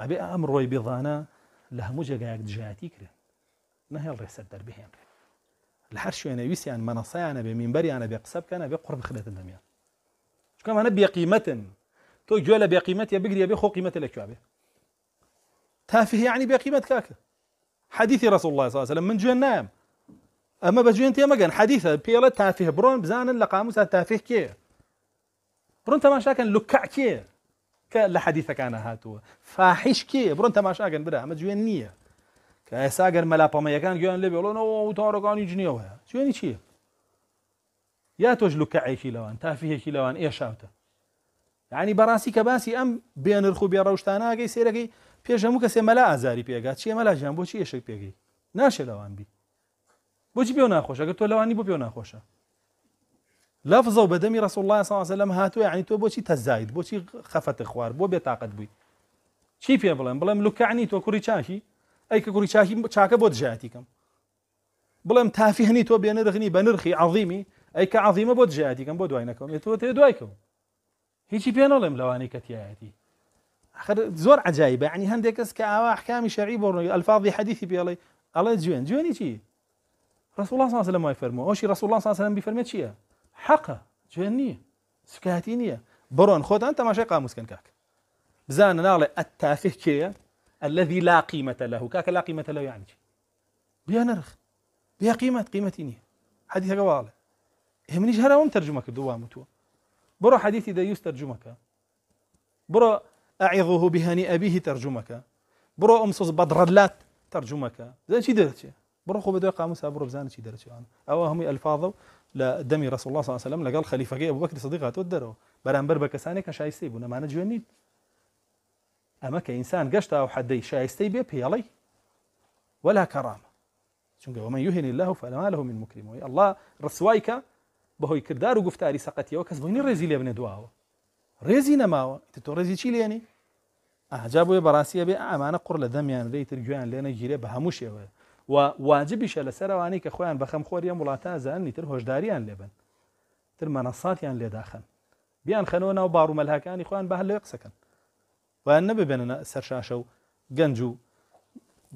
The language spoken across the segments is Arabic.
أبي أمر روي بضانا له مجا جاك جاتي كرين نهي الله يسدر بهين كرين الحرش وين يوسي أن منصة أنا بمين بري أنا بقسب كان أبي قرب خلات الدنيا شو كم أنا بقيمة تو جوالة بقيمة يا بقدر يا بخو قيمة لك شابه تافه يعني بقيمة كاك حديث رسول الله صلى الله عليه وسلم من جوان نام أما بجوان تيما قان حديثة بيلا تافه برون بزانا لقاموس تافه كي برون تماشا كان لكع كي کە كان حەدیثەکانە فاحش كي کێ بڕۆن تەماشاگەن برا ئەمە جوێن نییە کە ئێساگەر مەلاپەمەیەکان گوێن لێ بڵۆنەوە تاڕەکانی جنیەوەە جوێنی چییە یا يعني لوکعێکی لەوان تافیەکی يعني ئێشاوتە یعنی بەڕاستی کە باسی ئەم بێنرخ و بێڕەوشتاناگەی سێرەکەی پێشەمو کەسێ مەلا ئازاری پێگات ملا مەلاژیان بۆچی ئێشک پێگەی ناشێ لەوان بی بۆچی پێ ناخۆشە گە تۆ لەوانی بۆ پێ ناخۆشە لفظه بدمي رسول الله صلى الله عليه وسلم هاتو يعني تو بوشي تزايد بوشي خفت اخوار بو بي طاقت بوي شي في بلان بلان لو كعني تو كوري تشاكي اي كوري تشاكي تشاكا بود جاتي كم بلان تافهني تو بي نرخني بنرخي عظيمي اي كعظيمه بود جاتي كم بود وينكم تو تي دوايكم هي شي لو لهم لواني كتياتي اخر زور عجائب يعني هندك اس كاوا احكام شرعي بورن الفاظ حديثي بيلي الله جوين جويني شي رسول الله صلى الله عليه وسلم ما يفرمو اوشي رسول الله صلى الله عليه وسلم بيفرمت شي حقه برون خود أنت ما شيء قاموس كان كاك بزانا ناڵێ التافه كيا الذي لا قيمة له كاك لا قيمة له يعني بيا نرخ بيا قيمة قيمة إني حديث قوالة همنيش هراوم ترجمك الدوام تو برو حديثي دايوس ترجمك برو أعظه بهني أبيه ترجمك برو أمصص بدردلات ترجمك زين شي درت بروخو خۆ قاموس ابو بڕۆ شي درت دەرچوان او هەمووی الفاظو لا دمي رسول الله ساسەلم لەگەڵ خەلیفەکەی ئەو بەکری سەدی هاتۆ دەرەوە بەرامبەر بە کەسانێک کە شایستی بوو نەمانە جوێن نیت ئەمە کە ئینسان گەشتا و حەدەی شایستەی بێ پێڵی ولا کەڕامە چونکە ومە یوهێنی الله فەلما لەه من مکریمەوەی الله ڕسوایکە بەهۆی کردار الله گفتاری سەقەتیەوە کەس بۆینی ڕێزی لێ بنێ دواوە ڕێزی نەماوە تۆ ڕێزی چی لێنی ئاجا بۆیە بەڕاستیە بێ ئامانە قڕ لە دەمیان ڕێتر گویان لێنە گیرێ بە هەموو شێوەیە و واجبیشە لەسەرەوانی کە خۆیان بەخەم خۆریان وڵاتە زانانی تر هۆشداریان لێبن تر مەنەساتیان لێداخن بیان خەنەوە ناو باڕومەلهاکانی خۆیان بەهل لێ قسەکەن ویان نەببێنە سەر شاشە و گەنج و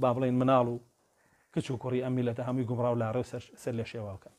با بڵین مناڵ و کچ و کوڕی ئەمیلەتە هەمووی گومڕاو لاڕێ سەر لێ شێواوکەن